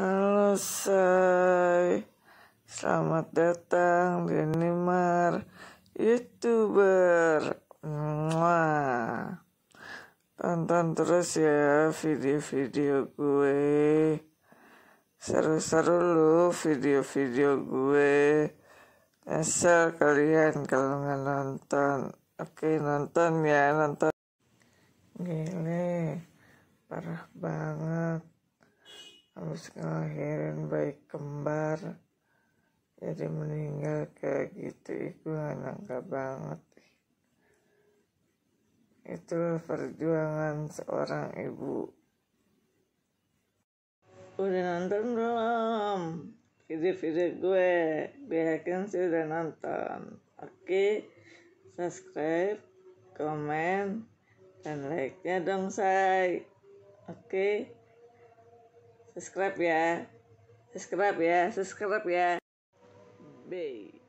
Halo say, selamat datang di Nimar Youtuber. Mwah. Tonton terus ya video-video gue. Seru-seru lu video-video gue. Nyesel kalian kalau nggak nonton. Oke nonton ya nonton. Gile, parah banget habis ngelahirin baik kembar jadi meninggal kayak gitu itu nangka banget itu perjuangan seorang ibu udah nonton belum video-video gue biarkan sih udah nonton oke subscribe comment, dan like nya dong say oke okay? subscribe ya subscribe ya subscribe ya B